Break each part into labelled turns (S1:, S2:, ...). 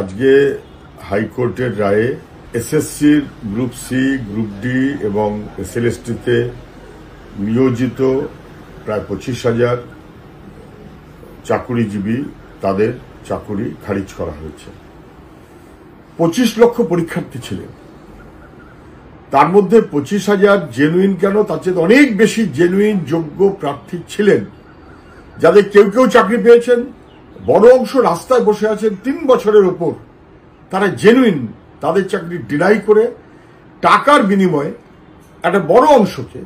S1: আজকে হাইকোর্টের রায়ে এসএসসির গ্রুপ সি গ্রুপ ডি এবং এসএলএসটিতে নিয়োজিত প্রায় পঁচিশ হাজার চাকুরিজীবী তাদের চাকুরি খারিজ করা হয়েছে পঁচিশ লক্ষ পরীক্ষার্থী ছিলেন তার মধ্যে পঁচিশ হাজার জেনুইন কেন তার চেয়ে অনেক বেশি জেনুইন যোগ্য প্রার্থী ছিলেন যাদের কেউ কেউ চাকরি পেয়েছেন বড় অংশ রাস্তায় বসে আছেন তিন বছরের ওপর তারা জেনুইন তাদের চাকরি ডিনাই করে টাকার বিনিময়ে একটা বড় অংশকে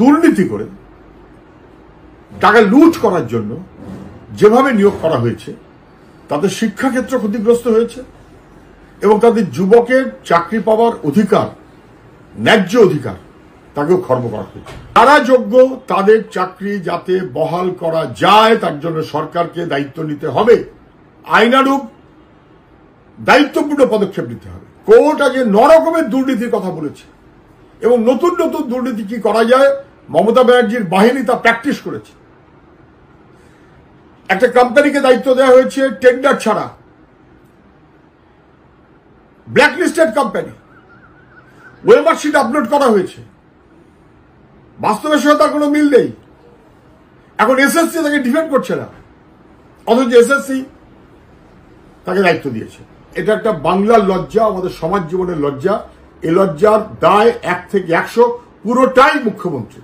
S1: দুর্নীতি করে টাকা লুট করার জন্য যেভাবে নিয়োগ করা হয়েছে তাদের শিক্ষাক্ষেত্র ক্ষতিগ্রস্ত হয়েছে এবং তাদের যুবকের চাকরি পাওয়ার অধিকার ন্যায্য অধিকার তাকেও খর্ব করা হয়েছে তারা যোগ্য তাদের চাকরি যাতে বহাল করা যায় তার জন্য সরকারকে দায়িত্ব নিতে হবে আইনারূপ দায়িত্বপূর্ণ পদক্ষেপ নিতে হবে কোর্ট আগে নরকমের দুর্নীতির কথা বলেছে এবং নতুন নতুন দুর্নীতি কি করা যায় মমতা ব্যানার্জির বাহিনী তা প্র্যাকটিস করেছে একটা কোম্পানিকে দায়িত্ব দেওয়া হয়েছে টেন্ডার ছাড়া ব্ল্যাকলিস্টেড কোম্পানি ওয়েমার্কশিট আপলোড করা হয়েছে বাস্তবের সঙ্গে তার কোনো মিল নেই এখন এসএসসি তাকে ডিফেন্ড করছে না অথচ এসএসসি তাকে দায়িত্ব দিয়েছে এটা একটা বাংলার লজ্জা আমাদের সমাজ জীবনের লজ্জা এ লজ্জার দায় এক থেকে একশো পুরোটাই মুখ্যমন্ত্রী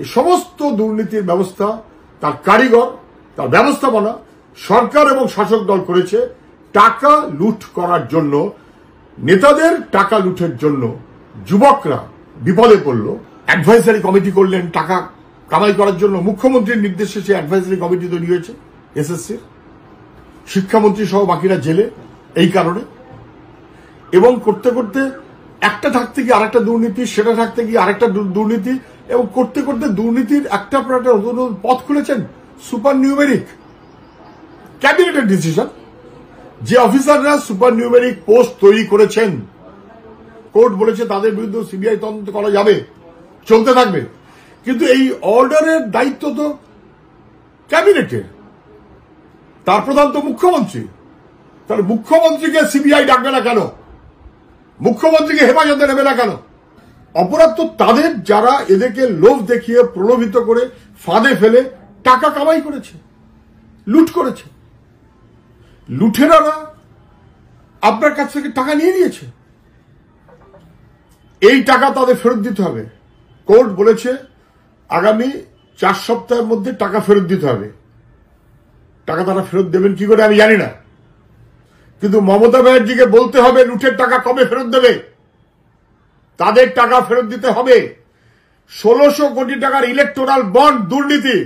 S1: এই সমস্ত দুর্নীতির ব্যবস্থা তার কারিগর তার ব্যবস্থাপনা সরকার এবং শাসক দল করেছে টাকা লুট করার জন্য নেতাদের টাকা লুটের জন্য যুবকরা বিপদে পড়ল অ্যাডভাইজারি কমিটি করলেন টাকা কামাই করার জন্য মুখ্যমন্ত্রীর নির্দেশে সেই অ্যাডভাইজারি কমিটি তৈরি হয়েছে এসএসসি শিক্ষামন্ত্রী সহ বাকিরা জেলে এই কারণে এবং করতে করতে একটা থাকতে গিয়ে আরেকটা দুর্নীতি সেটা থাকতে গিয়ে আরেকটা দুর্নীতি এবং করতে করতে দুর্নীতির একটা পর একটা নতুন নতুন পথ খুলেছেন সুপার নিউমেরিক ক্যাবিনেটের ডিসিশন যে অফিসাররা সুপার নিউমেরিক পোস্ট তৈরি করেছেন কোর্ট বলেছে তাদের বিরুদ্ধে সিবিআই তদন্ত করা যাবে চলতে থাকবে কিন্তু এই অর্ডারের দায়িত্ব তো ক্যাবিনেটের তার প্রধান তো মুখ্যমন্ত্রী তাহলে মুখ্যমন্ত্রীকে সিবিআই ডাকবে না কেন মুখ্যমন্ত্রীকে হেফাজতে নেবে না কেন অপরাধ তো তাদের যারা এদেরকে লোভ দেখিয়ে প্রলোভিত করে ফাঁদে ফেলে টাকা কামাই করেছে লুট করেছে লুঠেরারা আপনার কাছ থেকে টাকা নিয়ে নিয়েছে এই টাকা তাদের ফেরত দিতে হবে কোর্ট বলেছে আগামী চার সপ্তাহের মধ্যে টাকা ফেরত দিতে হবে টাকা তারা ফেরত দেবেন কি করে আমি জানি না কিন্তু মমতা ব্যানার্জিকে বলতে হবে লুটের টাকা কবে ফেরত দেবে তাদের টাকা ফেরত দিতে হবে ষোলোশো কোটি টাকার ইলেকট্রাল বন্ড দুর্নীতি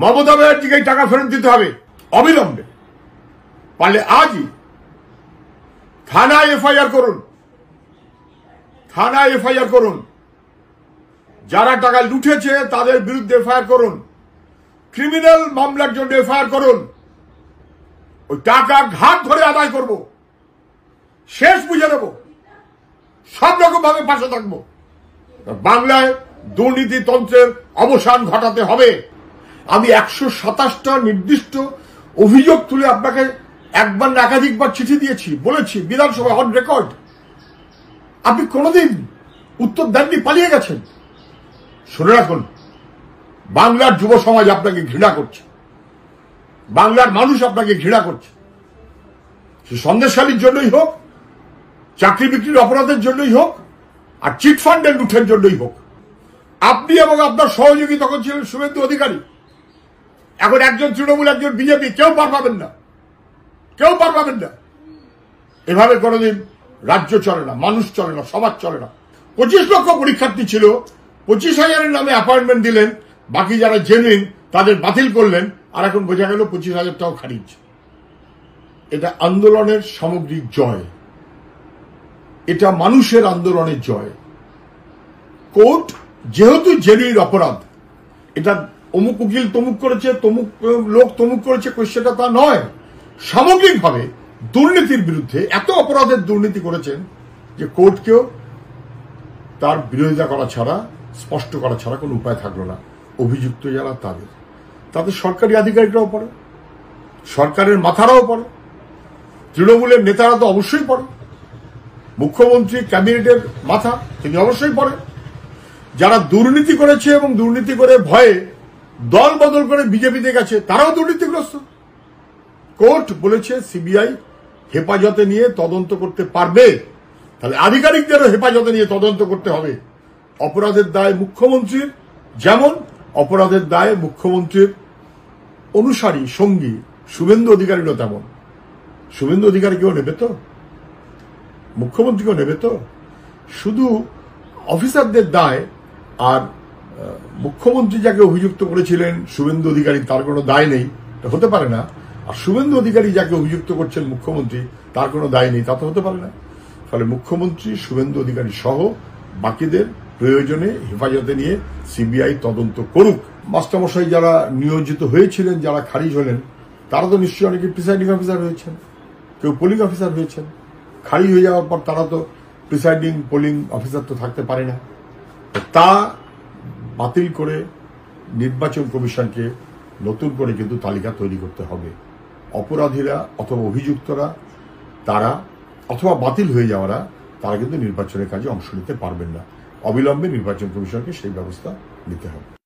S1: মমতা ব্যানার্জিকে টাকা ফেরত দিতে হবে অবিলম্বে পারলে আজই থানা এফআইআর করুন থানা এফআইআর করুন যারা টাকা লুঠেছে তাদের বিরুদ্ধে এফআইআর করুন ক্রিমিনাল মামলার জন্য এফআইআর করুন ওই টাকা ঘাট ধরে আদায় করব শেষ বুঝে নেব সব রকম ভাবে পাশে থাকবো বাংলায় দুর্নীতিতন্ত্রের অবসান ঘটাতে হবে আমি একশো সাতাশটা নির্দিষ্ট অভিযোগ তুলে আপনাকে একবার না একাধিকবার চিঠি দিয়েছি বলেছি বিধানসভা অন রেকর্ড আপনি কোনোদিন উত্তর দেননি পালিয়ে গেছেন শুনে রাখুন বাংলার যুব সমাজ আপনাকে ঘৃণা করছে বাংলার মানুষ আপনাকে ঘৃণা করছে সে সন্দেশকালীর জন্যই হোক চাকরি বিক্রির অপরাধের জন্যই হোক আর চিট ফান্ডের লুঠের জন্যই হোক আপনি এবং আপনার সহযোগী তখন ছিলেন শুভেন্দু অধিকারী এখন একজন তৃণমূল একজন বিজেপি কেউ পার পাবেন না কেউ পার পাবেন না এভাবে কোনোদিন রাজ্য চলে না মানুষ চলে না সমাজ চলে না পঁচিশ লক্ষ পরীক্ষার্থী ছিল পঁচিশ হাজারের নামে অ্যাপয়েন্টমেন্ট দিলেন বাকি যারা জেনুইন তাদের বাতিল করলেন আর এখন বোঝা গেল পঁচিশ হাজারটাও খারিজ এটা আন্দোলনের সামগ্রিক জয় এটা মানুষের আন্দোলনের জয় কোর্ট যেহেতু জেনুইন অপরাধ এটা অমুক উকিল তমুক করেছে তমুক লোক তমুক করেছে সেটা তা নয় সামগ্রিকভাবে দুর্নীতির বিরুদ্ধে এত অপরাধের দুর্নীতি করেছেন যে কোর্টকেও তার বিরোধিতা করা ছাড়া স্পষ্ট করা ছাড়া কোনো উপায় থাকলো না অভিযুক্ত যারা তাদের তাদের সরকারি আধিকারিকরাও পড়ে সরকারের মাথারাও পড়ে তৃণমূলের নেতারা তো অবশ্যই পড়ে মুখ্যমন্ত্রী ক্যাবিনেটের মাথা তিনি অবশ্যই পড়ে যারা দুর্নীতি করেছে এবং দুর্নীতি করে ভয়ে দল বদল করে বিজেপিতে গেছে তারাও দুর্নীতিগ্রস্ত কোর্ট বলেছে সিবিআই হেফাজতে নিয়ে তদন্ত করতে পারবে তাহলে আধিকারিকদেরও হেফাজতে নিয়ে তদন্ত করতে হবে অপরাধের দায় মুখ্যমন্ত্রীর যেমন অপরাধের দায় মুখ্যমন্ত্রীর অনুসারী সঙ্গী শুভেন্দু অধিকারীরও তেমন শুভেন্দু অধিকারীকেও নেবে তো মুখ্যমন্ত্রী কেউ নেবে তো শুধু অফিসারদের দায় আর মুখ্যমন্ত্রী যাকে অভিযুক্ত করেছিলেন শুভেন্দু অধিকারী তার কোনো দায় নেই হতে পারে না আর শুভেন্দু অধিকারী যাকে অভিযুক্ত করছেন মুখ্যমন্ত্রী তার কোনো দায় নেই তা তো হতে পারে না ফলে মুখ্যমন্ত্রী শুভেন্দু অধিকারী সহ বাকিদের প্রয়োজনে হেফাজতে নিয়ে সিবিআই তদন্ত করুক মাস্টারমশাই যারা নিয়োজিত হয়েছিলেন যারা খারিজ হলেন তারা তো নিশ্চয়ই অনেকে প্রিসাইডিং অফিসার হয়েছেন কেউ পোলিং অফিসার হয়েছেন খারিজ হয়ে যাওয়ার পর তারা তো প্রিসাইডিং পোলিং অফিসার তো থাকতে পারে না তা বাতিল করে নির্বাচন কমিশনকে নতুন করে কিন্তু তালিকা তৈরি করতে হবে অপরাধীরা অথবা অভিযুক্তরা তারা অথবা বাতিল হয়ে যাওয়ারা তারা কিন্তু নির্বাচনের কাজে অংশ নিতে পারবেন না अविलम्बे निर्वाचन कमिशन के